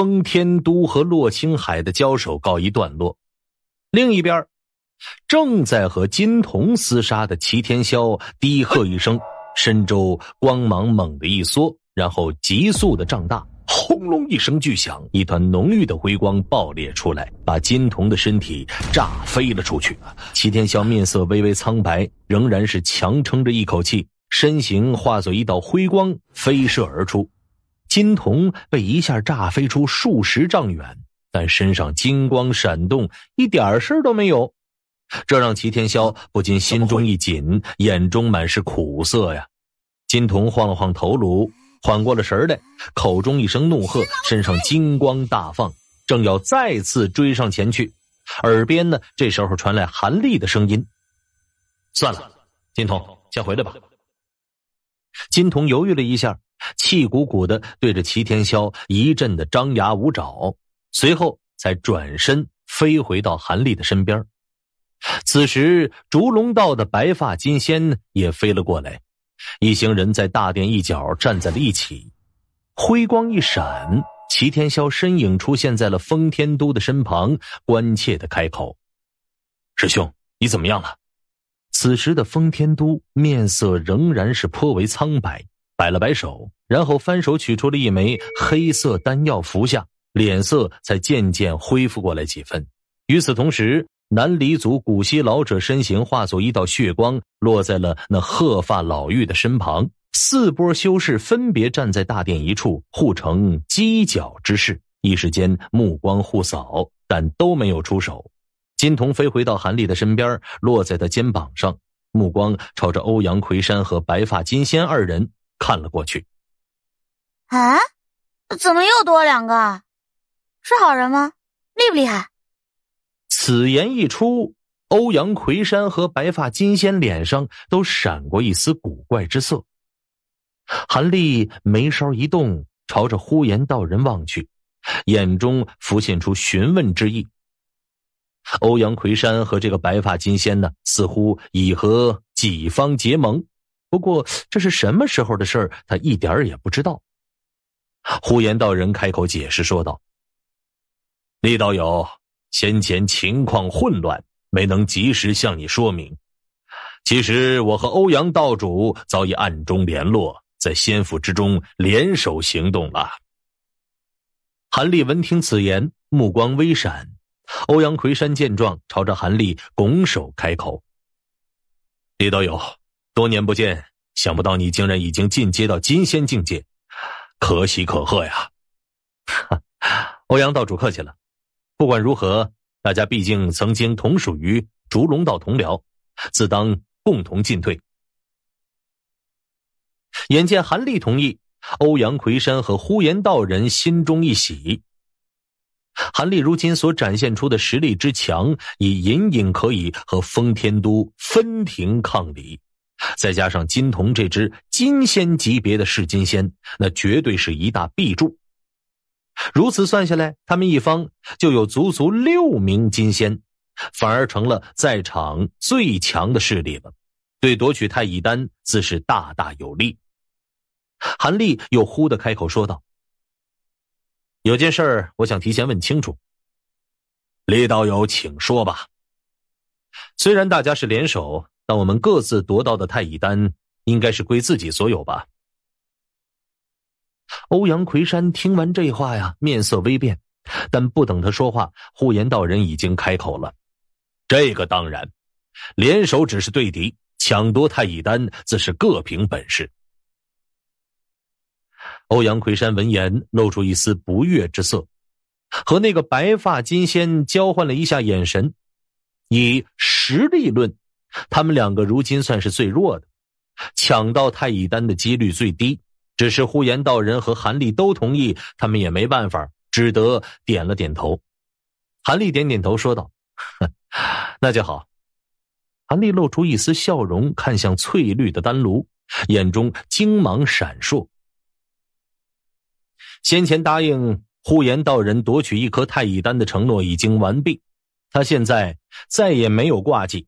封天都和洛青海的交手告一段落，另一边，正在和金童厮杀的齐天霄低喝一声，身周光芒猛的一缩，然后急速的胀大，轰隆一声巨响，一团浓郁的辉光爆裂出来，把金童的身体炸飞了出去。齐天霄面色微微苍白，仍然是强撑着一口气，身形化作一道辉光飞射而出。金童被一下炸飞出数十丈远，但身上金光闪动，一点事儿都没有。这让齐天霄不禁心中一紧，眼中满是苦涩呀。金童晃了晃头颅，缓过了神来，口中一声怒喝，身上金光大放，正要再次追上前去，耳边呢这时候传来韩立的声音：“算了，金童，先回来吧。”金童犹豫了一下，气鼓鼓的对着齐天霄一阵的张牙舞爪，随后才转身飞回到韩立的身边。此时，烛龙道的白发金仙也飞了过来，一行人在大殿一角站在了一起。辉光一闪，齐天霄身影出现在了风天都的身旁，关切的开口：“师兄，你怎么样了？”此时的封天都面色仍然是颇为苍白，摆了摆手，然后翻手取出了一枚黑色丹药服下，脸色才渐渐恢复过来几分。与此同时，南离族古稀老者身形化作一道血光，落在了那鹤发老妪的身旁。四波修士分别站在大殿一处，互成犄角之势，一时间目光互扫，但都没有出手。金童飞回到韩立的身边，落在他肩膀上，目光朝着欧阳奎山和白发金仙二人看了过去。啊，怎么又多两个？是好人吗？厉不厉害？此言一出，欧阳奎山和白发金仙脸上都闪过一丝古怪之色。韩立眉梢一动，朝着呼延道人望去，眼中浮现出询问之意。欧阳奎山和这个白发金仙呢，似乎已和己方结盟，不过这是什么时候的事儿，他一点儿也不知道。呼延道人开口解释说道：“李道友，先前情况混乱，没能及时向你说明。其实我和欧阳道主早已暗中联络，在仙府之中联手行动了。”韩立闻听此言，目光微闪。欧阳奎山见状，朝着韩立拱手开口：“李道友，多年不见，想不到你竟然已经进阶到金仙境界，可喜可贺呀！” 欧阳道主客气了，不管如何，大家毕竟曾经同属于烛龙道同僚，自当共同进退。眼见韩立同意，欧阳奎山和呼延道人心中一喜。韩立如今所展现出的实力之强，已隐隐可以和封天都分庭抗礼。再加上金童这只金仙级别的噬金仙，那绝对是一大臂助。如此算下来，他们一方就有足足六名金仙，反而成了在场最强的势力了。对夺取太乙丹，自是大大有利。韩立又忽的开口说道。有件事，我想提前问清楚，李道友，请说吧。虽然大家是联手，但我们各自夺到的太乙丹，应该是归自己所有吧？欧阳奎山听完这话呀，面色微变，但不等他说话，护言道人已经开口了：“这个当然，联手只是对敌，抢夺太乙丹，自是各凭本事。”欧阳奎山闻言露出一丝不悦之色，和那个白发金仙交换了一下眼神。以实力论，他们两个如今算是最弱的，抢到太乙丹的几率最低。只是呼延道人和韩立都同意，他们也没办法，只得点了点头。韩立点点头说道：“ 那就好。”韩立露出一丝笑容，看向翠绿的丹炉，眼中精芒闪烁。先前答应呼延道人夺取一颗太乙丹的承诺已经完毕，他现在再也没有挂记。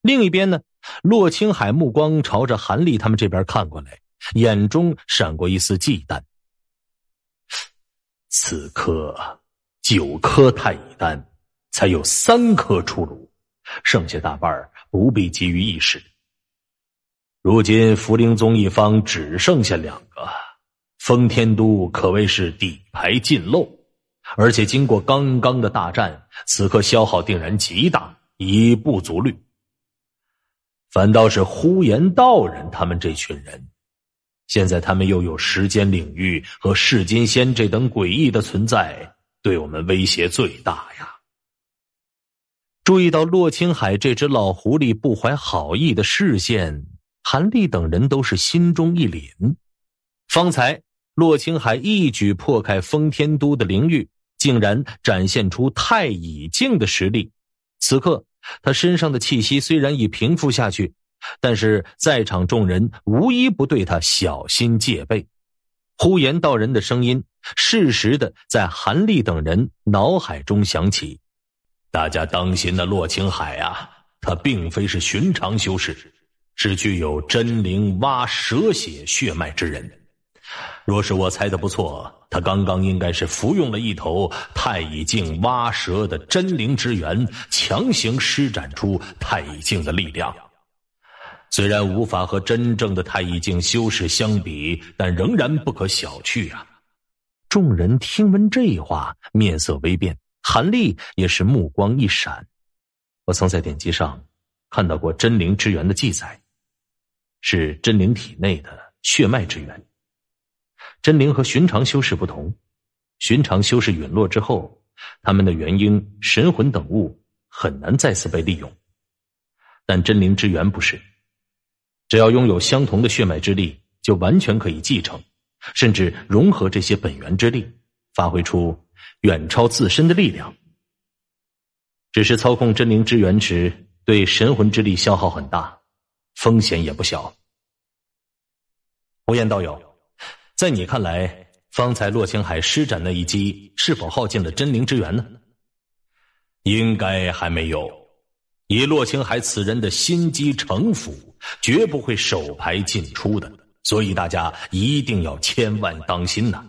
另一边呢，洛青海目光朝着韩立他们这边看过来，眼中闪过一丝忌惮。此刻九颗太乙丹才有三颗出炉，剩下大半不必急于一时。如今福灵宗一方只剩下两个。丰天都可谓是底牌尽露，而且经过刚刚的大战，此刻消耗定然极大，已不足虑。反倒是呼延道人他们这群人，现在他们又有时间领域和世金仙这等诡异的存在，对我们威胁最大呀。注意到洛青海这只老狐狸不怀好意的视线，韩立等人都是心中一凛，方才。洛青海一举破开封天都的灵域，竟然展现出太乙境的实力。此刻他身上的气息虽然已平复下去，但是在场众人无一不对他小心戒备。呼延道人的声音适时的在韩立等人脑海中响起：“大家当心那洛青海啊，他并非是寻常修士，是具有真灵挖蛇血血脉之人。”若是我猜的不错，他刚刚应该是服用了一头太乙境蛙蛇的真灵之源，强行施展出太乙境的力量。虽然无法和真正的太乙境修士相比，但仍然不可小觑啊！众人听闻这话，面色微变。韩立也是目光一闪。我曾在典籍上看到过真灵之源的记载，是真灵体内的血脉之源。真灵和寻常修士不同，寻常修士陨落之后，他们的元婴、神魂等物很难再次被利用，但真灵之源不是，只要拥有相同的血脉之力，就完全可以继承，甚至融合这些本源之力，发挥出远超自身的力量。只是操控真灵之源时，对神魂之力消耗很大，风险也不小。无言道友。在你看来，方才洛青海施展那一击，是否耗尽了真灵之源呢？应该还没有。以洛青海此人的心机城府，绝不会手牌尽出的。所以大家一定要千万当心呐！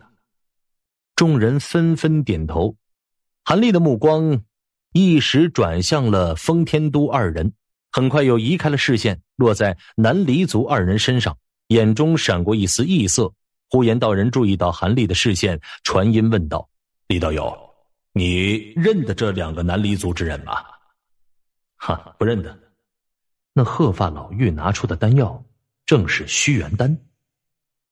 众人纷纷点头。韩立的目光一时转向了封天都二人，很快又移开了视线，落在南离族二人身上，眼中闪过一丝异色。呼延道人注意到韩立的视线，传音问道：“李道友，你认得这两个南离族之人吗？”“哈，不认得。”那鹤发老妪拿出的丹药正是虚元丹，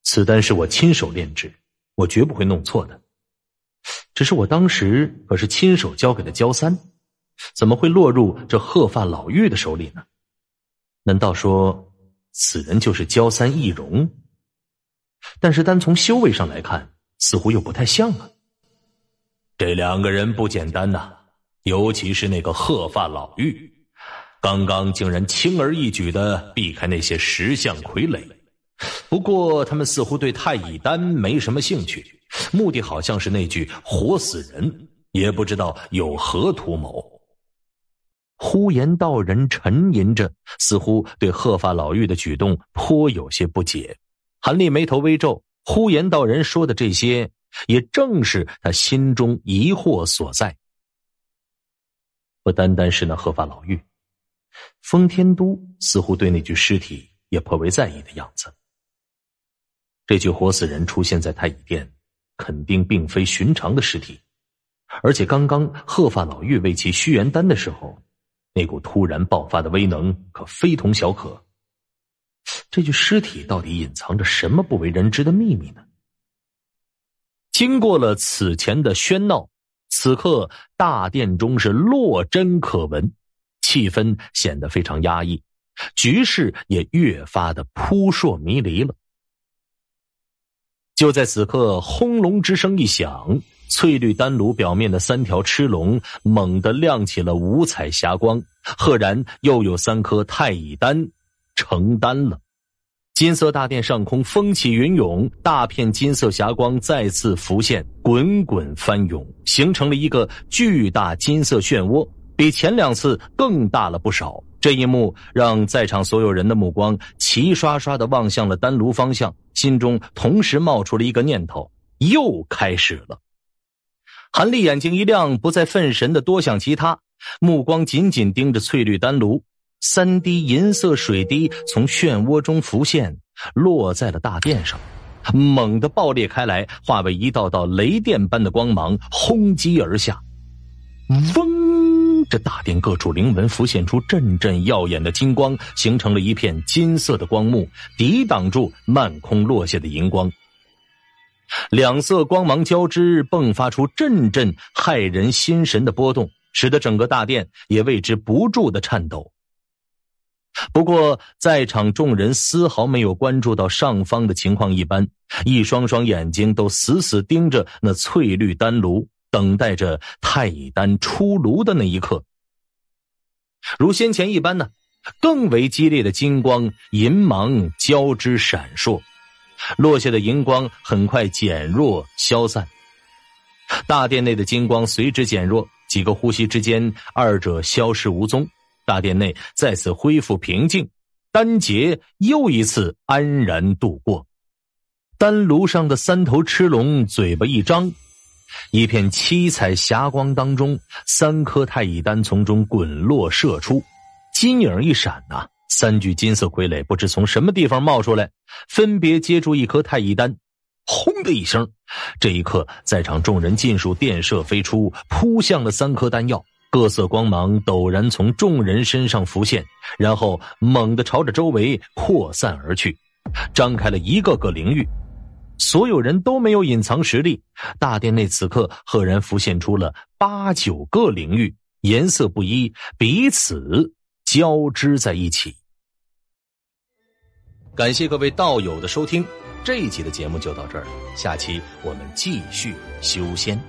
此丹是我亲手炼制，我绝不会弄错的。只是我当时可是亲手交给了焦三，怎么会落入这鹤发老妪的手里呢？难道说此人就是焦三易容？但是单从修为上来看，似乎又不太像啊。这两个人不简单呐，尤其是那个鹤发老妪，刚刚竟然轻而易举的避开那些石像傀儡。不过他们似乎对太乙丹没什么兴趣，目的好像是那具活死人，也不知道有何图谋。呼延道人沉吟着，似乎对鹤发老妪的举动颇有些不解。韩立眉头微皱，呼延道人说的这些，也正是他心中疑惑所在。不单单是那鹤发老妪，封天都似乎对那具尸体也颇为在意的样子。这具活死人出现在太乙殿，肯定并非寻常的尸体，而且刚刚鹤发老妪为其虚元丹的时候，那股突然爆发的威能可非同小可。这具尸体到底隐藏着什么不为人知的秘密呢？经过了此前的喧闹，此刻大殿中是落针可闻，气氛显得非常压抑，局势也越发的扑朔迷离了。就在此刻，轰隆之声一响，翠绿丹炉表面的三条螭龙猛地亮起了五彩霞光，赫然又有三颗太乙丹。承担了。金色大殿上空风起云涌，大片金色霞光再次浮现，滚滚翻涌，形成了一个巨大金色漩涡，比前两次更大了不少。这一幕让在场所有人的目光齐刷刷的望向了丹炉方向，心中同时冒出了一个念头：又开始了。韩立眼睛一亮，不再愤神的多想其他，目光紧紧盯着翠绿丹炉。三滴银色水滴从漩涡中浮现，落在了大殿上，猛地爆裂开来，化为一道道雷电般的光芒轰击而下。嗡！这大殿各处灵纹浮现出阵阵耀眼的金光，形成了一片金色的光幕，抵挡住漫空落下的银光。两色光芒交织，迸发出阵阵骇人心神的波动，使得整个大殿也为之不住的颤抖。不过，在场众人丝毫没有关注到上方的情况一般，一双双眼睛都死死盯着那翠绿丹炉，等待着太乙丹出炉的那一刻。如先前一般呢，更为激烈的金光银芒交织闪烁，落下的银光很快减弱消散，大殿内的金光随之减弱，几个呼吸之间，二者消失无踪。大殿内再次恢复平静，丹劫又一次安然度过。丹炉上的三头赤龙嘴巴一张，一片七彩霞光当中，三颗太乙丹从中滚落射出。金影一闪呐，三具金色傀儡不知从什么地方冒出来，分别接住一颗太乙丹。轰的一声，这一刻，在场众人尽数电射飞出，扑向了三颗丹药。各色光芒陡然从众人身上浮现，然后猛地朝着周围扩散而去，张开了一个个灵域。所有人都没有隐藏实力，大殿内此刻赫然浮现出了八九个灵域，颜色不一，彼此交织在一起。感谢各位道友的收听，这一集的节目就到这儿，下期我们继续修仙。